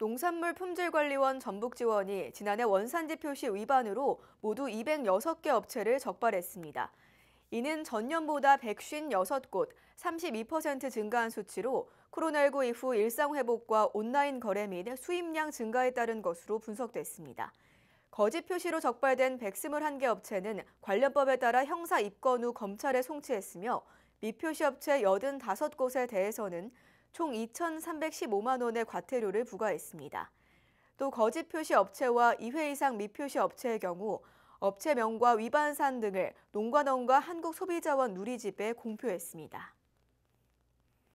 농산물 품질관리원 전북지원이 지난해 원산지 표시 위반으로 모두 206개 업체를 적발했습니다. 이는 전년보다 156곳, 32% 증가한 수치로 코로나19 이후 일상회복과 온라인 거래 및 수입량 증가에 따른 것으로 분석됐습니다. 거짓 표시로 적발된 121개 업체는 관련법에 따라 형사 입건 후 검찰에 송치했으며 미표시 업체 85곳에 대해서는 총 2,315만 원의 과태료를 부과했습니다. 또 거짓 표시 업체와 2회 이상 미표시 업체의 경우 업체명과 위반산 등을 농관원과 한국소비자원 누리집에 공표했습니다.